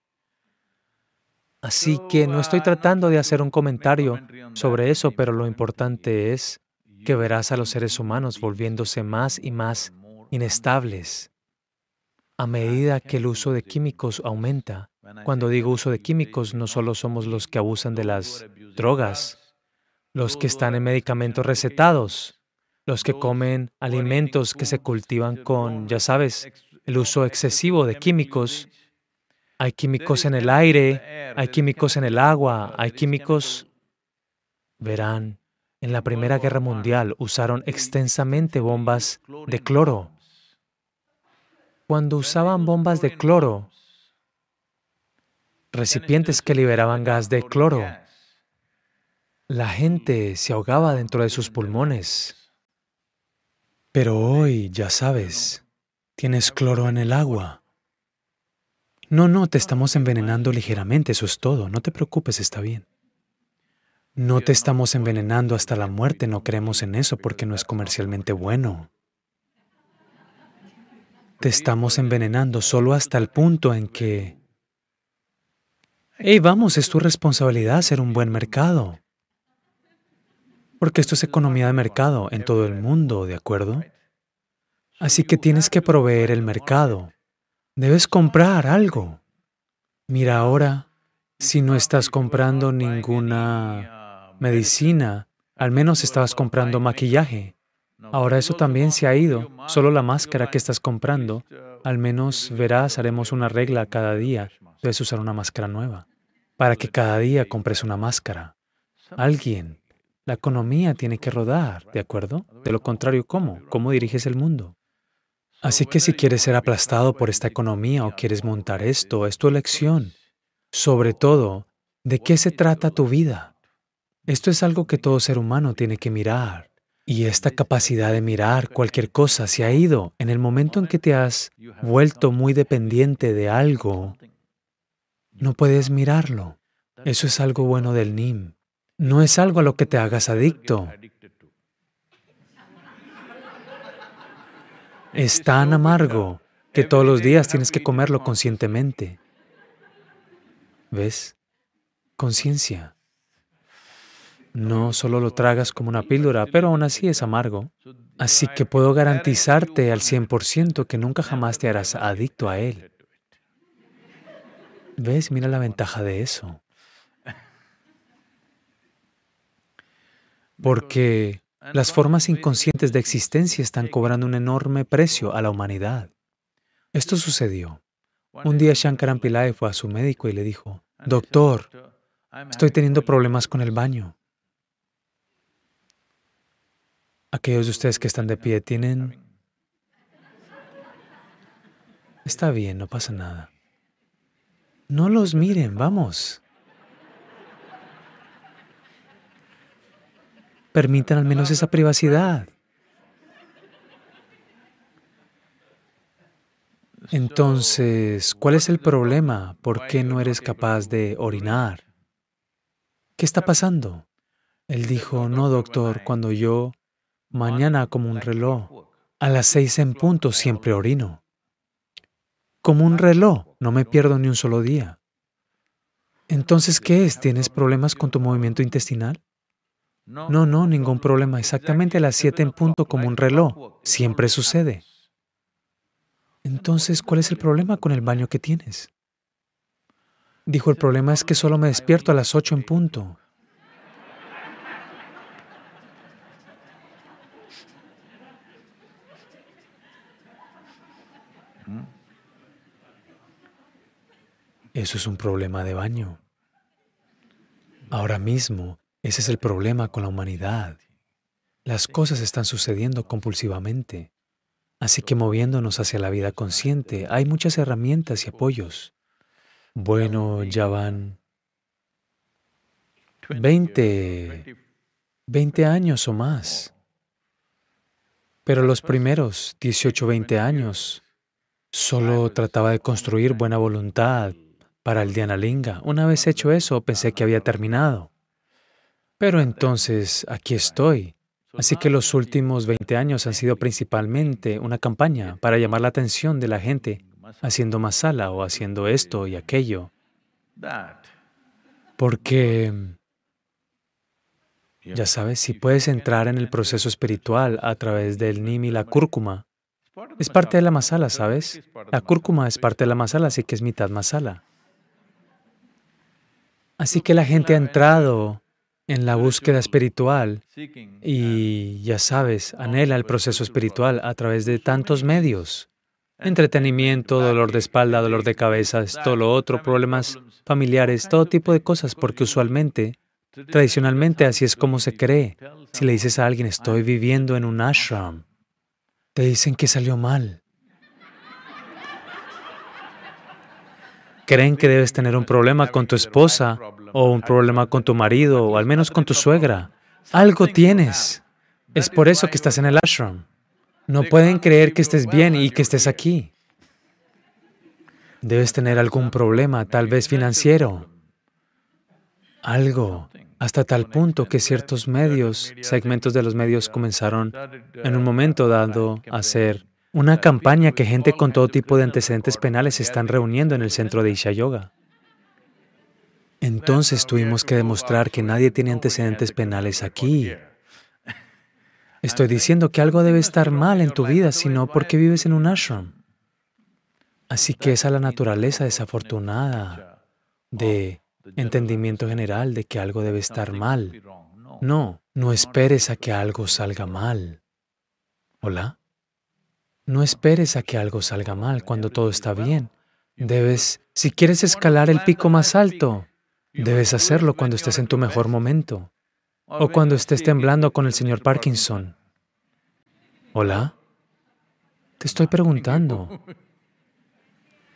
Así que no estoy tratando de hacer un comentario sobre eso, pero lo importante es que verás a los seres humanos volviéndose más y más inestables a ah, medida que el uso de químicos aumenta. Cuando digo uso de químicos, no solo somos los que abusan de las drogas, los que están en medicamentos recetados, los que comen alimentos que se cultivan con, ya sabes, el uso excesivo de químicos. Hay químicos en el aire, hay químicos en el agua, hay químicos... Verán, en la Primera Guerra Mundial usaron extensamente bombas de cloro cuando usaban bombas de cloro, recipientes que liberaban gas de cloro, la gente se ahogaba dentro de sus pulmones. Pero hoy, ya sabes, tienes cloro en el agua. No, no, te estamos envenenando ligeramente, eso es todo, no te preocupes, está bien. No te estamos envenenando hasta la muerte, no creemos en eso porque no es comercialmente bueno te estamos envenenando solo hasta el punto en que... Hey, vamos, es tu responsabilidad ser un buen mercado. Porque esto es economía de mercado en todo el mundo, ¿de acuerdo? Así que tienes que proveer el mercado. Debes comprar algo. Mira ahora, si no estás comprando ninguna medicina, al menos estabas comprando maquillaje. Ahora eso también se ha ido. Solo la máscara que estás comprando, al menos verás, haremos una regla cada día. Debes usar una máscara nueva. Para que cada día compres una máscara. Alguien. La economía tiene que rodar, ¿de acuerdo? De lo contrario, ¿cómo? ¿Cómo diriges el mundo? Así que si quieres ser aplastado por esta economía o quieres montar esto, es tu elección. Sobre todo, ¿de qué se trata tu vida? Esto es algo que todo ser humano tiene que mirar. Y esta capacidad de mirar cualquier cosa se ha ido. En el momento en que te has vuelto muy dependiente de algo, no puedes mirarlo. Eso es algo bueno del NIM. No es algo a lo que te hagas adicto. Es tan amargo que todos los días tienes que comerlo conscientemente. ¿Ves? Conciencia. No solo lo tragas como una píldora, pero aún así es amargo. Así que puedo garantizarte al 100% que nunca jamás te harás adicto a él. ¿Ves? Mira la ventaja de eso. Porque las formas inconscientes de existencia están cobrando un enorme precio a la humanidad. Esto sucedió. Un día Shankaran Pillai fue a su médico y le dijo, Doctor, estoy teniendo problemas con el baño. Aquellos de ustedes que están de pie tienen... Está bien, no pasa nada. No los miren, vamos. Permitan al menos esa privacidad. Entonces, ¿cuál es el problema? ¿Por qué no eres capaz de orinar? ¿Qué está pasando? Él dijo, no, doctor, cuando yo mañana como un reloj. A las seis en punto siempre orino. Como un reloj, no me pierdo ni un solo día. Entonces, ¿qué es? ¿Tienes problemas con tu movimiento intestinal? No, no, ningún problema. Exactamente a las siete en punto como un reloj. Siempre sucede. Entonces, ¿cuál es el problema con el baño que tienes? Dijo, el problema es que solo me despierto a las ocho en punto Eso es un problema de baño. Ahora mismo, ese es el problema con la humanidad. Las cosas están sucediendo compulsivamente. Así que moviéndonos hacia la vida consciente, hay muchas herramientas y apoyos. Bueno, ya van 20, 20 años o más. Pero los primeros 18, 20 años solo trataba de construir buena voluntad, para el Dhyanalinga. Una vez hecho eso, pensé que había terminado. Pero entonces, aquí estoy. Así que los últimos 20 años han sido principalmente una campaña para llamar la atención de la gente, haciendo masala o haciendo esto y aquello. Porque, ya sabes, si puedes entrar en el proceso espiritual a través del nim y la cúrcuma, es parte de la masala, ¿sabes? La cúrcuma es parte de la masala, así que es mitad masala. Así que la gente ha entrado en la búsqueda espiritual y, ya sabes, ah, anhela el proceso espiritual a través de tantos medios. Entretenimiento, dolor de espalda, dolor de cabeza, todo lo otro, problemas familiares, todo tipo de cosas, porque usualmente, tradicionalmente así es como se cree. Si le dices a alguien, estoy viviendo en un ashram, te dicen que salió mal. creen que debes tener un problema con tu esposa o un problema con tu marido o al menos con tu suegra. Algo tienes. Es por eso que estás en el ashram. No pueden creer que estés bien y que estés aquí. Debes tener algún problema, tal vez financiero. Algo, hasta tal punto que ciertos medios, segmentos de los medios comenzaron en un momento dado a ser... Una campaña que gente con todo tipo de antecedentes penales se están reuniendo en el centro de Isha Yoga. Entonces tuvimos que demostrar que nadie tiene antecedentes penales aquí. Estoy diciendo que algo debe estar mal en tu vida, sino porque vives en un ashram. Así que esa es la naturaleza desafortunada de entendimiento general de que algo debe estar mal. No, no esperes a que algo salga mal. ¿Hola? No esperes a que algo salga mal cuando todo está bien. Debes, si quieres escalar el pico más alto, debes hacerlo cuando estés en tu mejor momento o cuando estés temblando con el señor Parkinson. ¿Hola? Te estoy preguntando.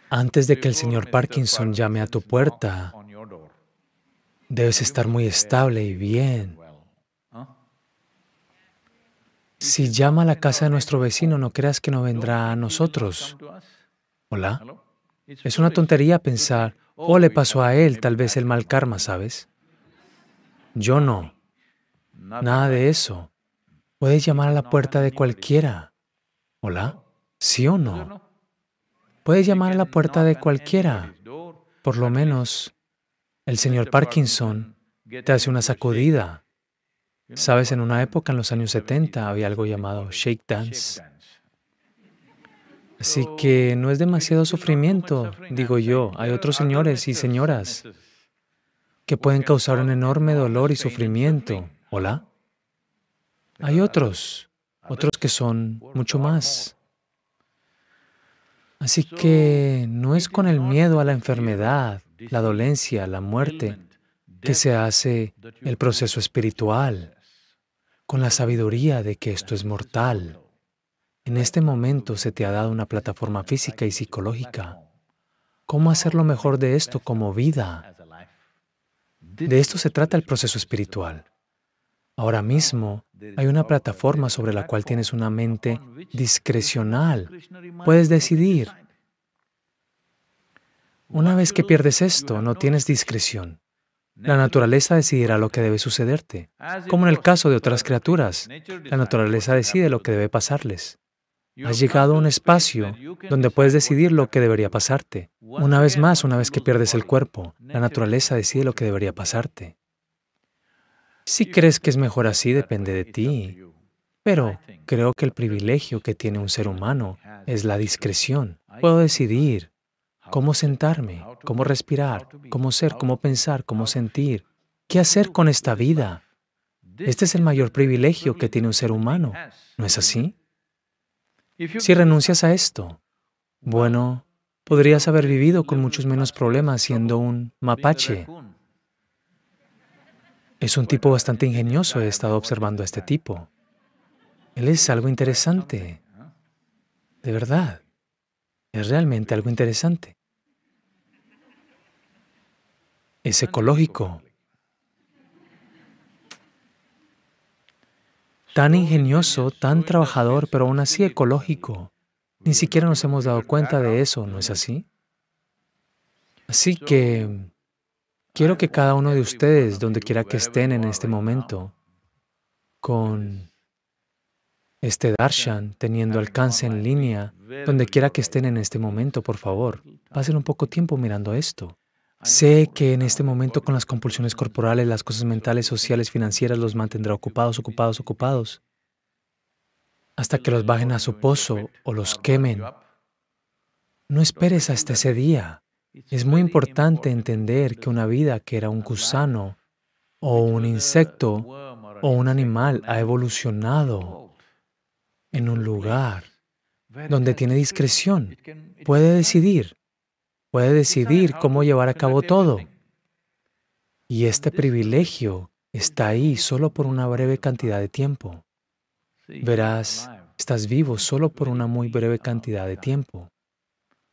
Antes de que el señor Parkinson llame a tu puerta, debes estar muy estable y bien. Si llama a la casa de nuestro vecino, no creas que no vendrá a nosotros. Hola. Es una tontería pensar, oh, le pasó a él tal vez el mal karma, ¿sabes? Yo no. Nada de eso. Puedes llamar a la puerta de cualquiera. Hola. ¿Sí o no? Puedes llamar a la puerta de cualquiera. Por lo menos, el señor Parkinson te hace una sacudida. Sabes, en una época, en los años 70, había algo llamado shake dance. Así que no es demasiado sufrimiento, digo yo. Hay otros señores y señoras que pueden causar un enorme dolor y sufrimiento. ¿Hola? Hay otros, otros que son mucho más. Así que no es con el miedo a la enfermedad, la dolencia, la muerte, que se hace el proceso espiritual con la sabiduría de que esto es mortal. En este momento se te ha dado una plataforma física y psicológica. ¿Cómo hacer lo mejor de esto como vida? De esto se trata el proceso espiritual. Ahora mismo hay una plataforma sobre la cual tienes una mente discrecional. Puedes decidir. Una vez que pierdes esto, no tienes discreción. La naturaleza decidirá lo que debe sucederte. Como en el caso de otras criaturas, la naturaleza decide lo que debe pasarles. Has llegado a un espacio donde puedes decidir lo que debería pasarte. Una vez más, una vez que pierdes el cuerpo, la naturaleza decide lo que debería pasarte. Si crees que es mejor así, depende de ti. Pero creo que el privilegio que tiene un ser humano es la discreción. Puedo decidir cómo sentarme, cómo respirar, cómo ser, cómo pensar, cómo sentir, qué hacer con esta vida. Este es el mayor privilegio que tiene un ser humano, ¿no es así? Si renuncias a esto, bueno, podrías haber vivido con muchos menos problemas siendo un mapache. Es un tipo bastante ingenioso, he estado observando a este tipo. Él es algo interesante, de verdad. Es realmente algo interesante. es ecológico. Tan ingenioso, tan trabajador, pero aún así ecológico. Ni siquiera nos hemos dado cuenta de eso, ¿no es así? Así que quiero que cada uno de ustedes, donde quiera que estén en este momento, con este darshan teniendo alcance en línea, donde quiera que estén en este momento, por favor, pasen un poco tiempo mirando esto. Sé que en este momento con las compulsiones corporales, las cosas mentales, sociales, financieras los mantendrá ocupados, ocupados, ocupados, hasta que los bajen a su pozo o los quemen. No esperes hasta ese día. Es muy importante entender que una vida que era un gusano o un insecto o un animal ha evolucionado en un lugar donde tiene discreción, puede decidir, puede decidir cómo llevar a pues cabo todo. Y este privilegio está ahí solo por una breve cantidad de tiempo. Verás, estás vivo pues solo por una muy breve cantidad de tiempo.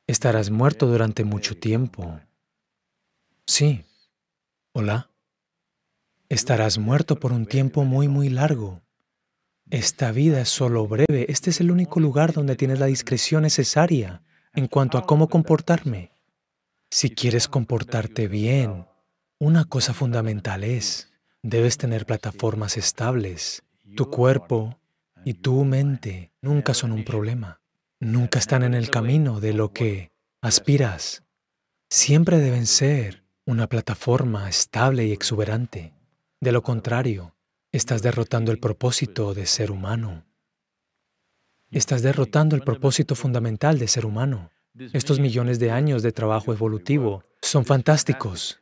Estarás pues muerto durante mucho tiempo. Sí. Hola. Estarás muerto por un tiempo muy, muy largo. Esta vida es solo breve. Este es el único lugar donde tienes la discreción necesaria en cuanto a cómo comportarme. Si quieres comportarte bien, una cosa fundamental es, debes tener plataformas estables. Tu cuerpo y tu mente nunca son un problema. Nunca están en el camino de lo que aspiras. Siempre deben ser una plataforma estable y exuberante. De lo contrario, estás derrotando el propósito de ser humano. Estás derrotando el propósito fundamental de ser humano. Estos millones de años de trabajo evolutivo son fantásticos.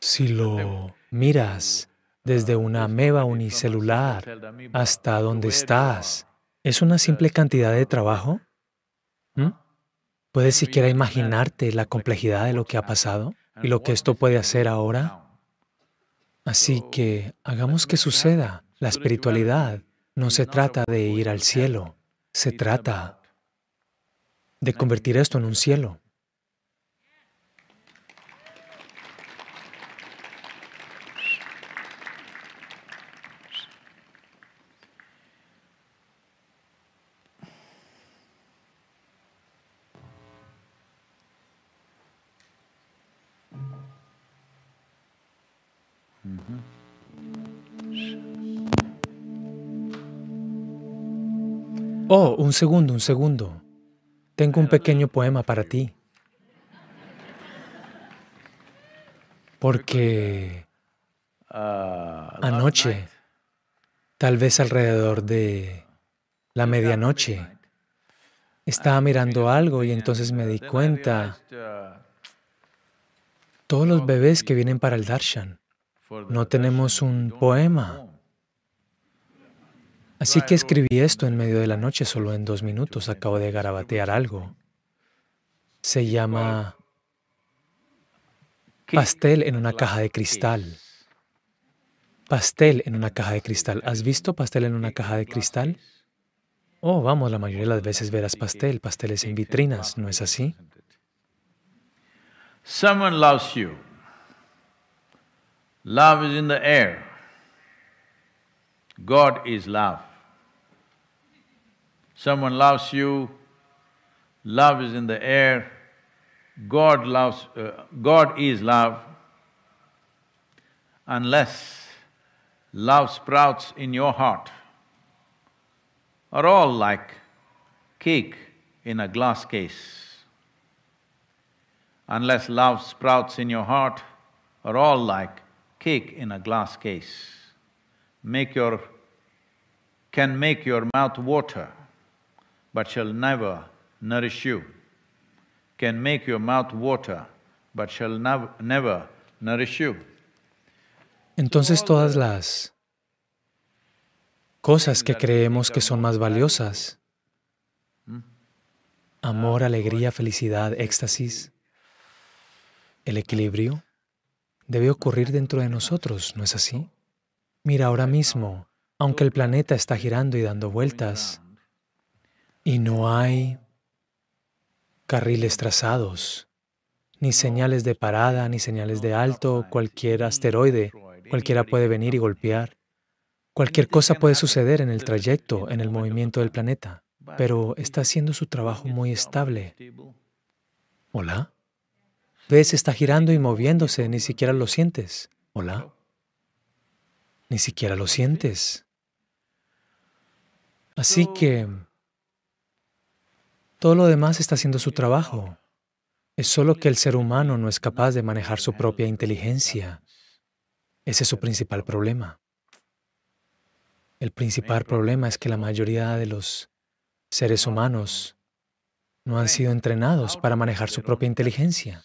Si lo miras desde una ameba unicelular hasta donde estás, ¿es una simple cantidad de trabajo? ¿Mm? ¿Puedes siquiera imaginarte la complejidad de lo que ha pasado y lo que esto puede hacer ahora? Así que hagamos que suceda. La espiritualidad no se trata de ir al cielo, se trata de convertir esto en un cielo. Oh, un segundo, un segundo. Tengo un pequeño poema para ti. Porque anoche, tal vez alrededor de la medianoche, estaba mirando algo y entonces me di cuenta todos los bebés que vienen para el darshan. No tenemos un poema Así que escribí esto en medio de la noche, solo en dos minutos. Acabo de garabatear algo. Se llama pastel en una caja de cristal. Pastel en una caja de cristal. ¿Has visto pastel en una caja de cristal? Oh, vamos, la mayoría de las veces verás pastel, pasteles en vitrinas, ¿no es así? Someone loves you. Love is in the air. God is love. someone loves you, love is in the air, God loves… Uh, God is love. Unless love sprouts in your heart, are all like cake in a glass case. Unless love sprouts in your heart, are all like cake in a glass case. Make your… can make your mouth water. but shall never nourish you, can make your mouth water, but shall never nourish you. Entonces todas las cosas que creemos que son más valiosas, amor, alegría, felicidad, éxtasis, el equilibrio, debe ocurrir dentro de nosotros, ¿no es así? Mira ahora mismo, aunque el planeta está girando y dando vueltas, y no hay carriles trazados, ni señales de parada, ni señales de alto, cualquier asteroide, cualquiera puede venir y golpear. Cualquier cosa puede suceder en el trayecto, en el movimiento del planeta, pero está haciendo su trabajo muy estable. ¿Hola? ¿Ves? Está girando y moviéndose, ni siquiera lo sientes. ¿Hola? Ni siquiera lo sientes. Así que todo lo demás está haciendo su trabajo. Es solo que el ser humano no es capaz de manejar su propia inteligencia. Ese es su principal problema. El principal problema es que la mayoría de los seres humanos no han sido entrenados para manejar su propia inteligencia.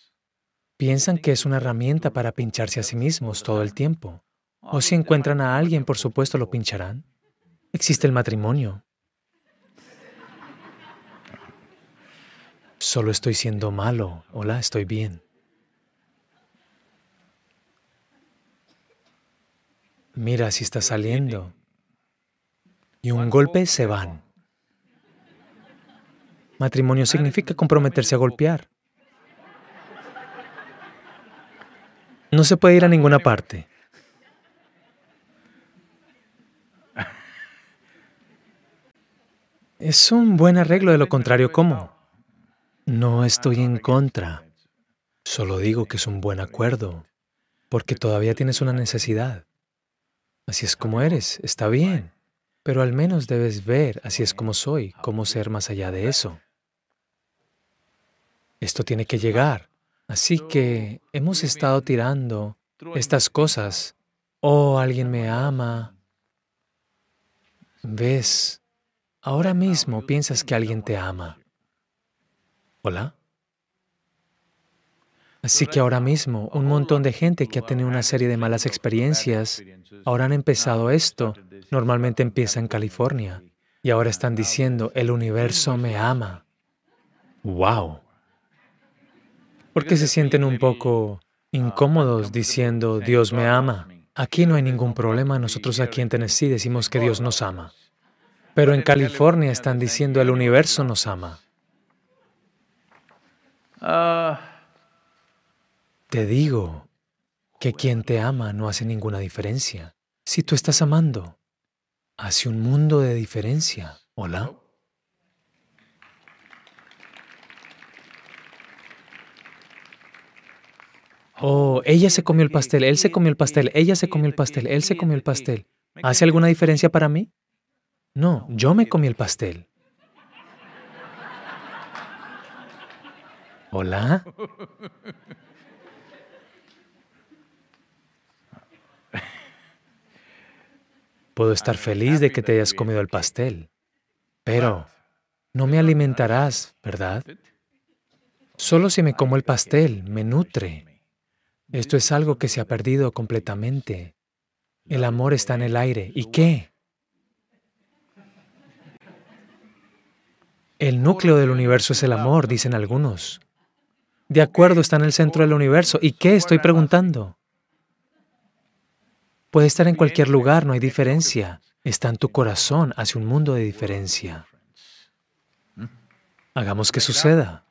Piensan que es una herramienta para pincharse a sí mismos todo el tiempo. O si encuentran a alguien, por supuesto, lo pincharán. Existe el matrimonio. solo estoy siendo malo, hola, estoy bien. Mira si está saliendo. Y un golpe se van. Matrimonio significa comprometerse a golpear. No se puede ir a ninguna parte. Es un buen arreglo, de lo contrario, ¿cómo? No estoy en contra, solo digo que es un buen acuerdo, porque todavía tienes una necesidad. Así es como eres, está bien, pero al menos debes ver, así es como soy, cómo ser más allá de eso. Esto tiene que llegar. Así que hemos estado tirando estas cosas. Oh, alguien me ama. ¿Ves? Ahora mismo piensas que alguien te ama. Hola. Así que ahora mismo, un montón de gente que ha tenido una serie de malas experiencias, ahora han empezado esto. Normalmente empieza en California. Y ahora están diciendo, el universo me ama. ¡Wow! Porque se sienten un poco incómodos diciendo, Dios me ama. Aquí no hay ningún problema. Nosotros aquí en Tennessee decimos que Dios nos ama. Pero en California están diciendo, el universo nos ama. Ah. Te digo que quien te ama no hace ninguna diferencia. Si tú estás amando, hace un mundo de diferencia. Hola. Oh, ella se comió el pastel, él se comió el pastel, ella se comió el pastel, él se comió el pastel. ¿Hace alguna diferencia para mí? No, yo me comí el pastel. Hola. Puedo estar feliz de que te hayas comido el pastel, pero no me alimentarás, ¿verdad? Solo si me como el pastel, me nutre. Esto es algo que se ha perdido completamente. El amor está en el aire. ¿Y qué? El núcleo del universo es el amor, dicen algunos. De acuerdo, está en el centro del universo. ¿Y qué estoy preguntando? Puede estar en cualquier lugar, no hay diferencia. Está en tu corazón, hace un mundo de diferencia. Hagamos que suceda.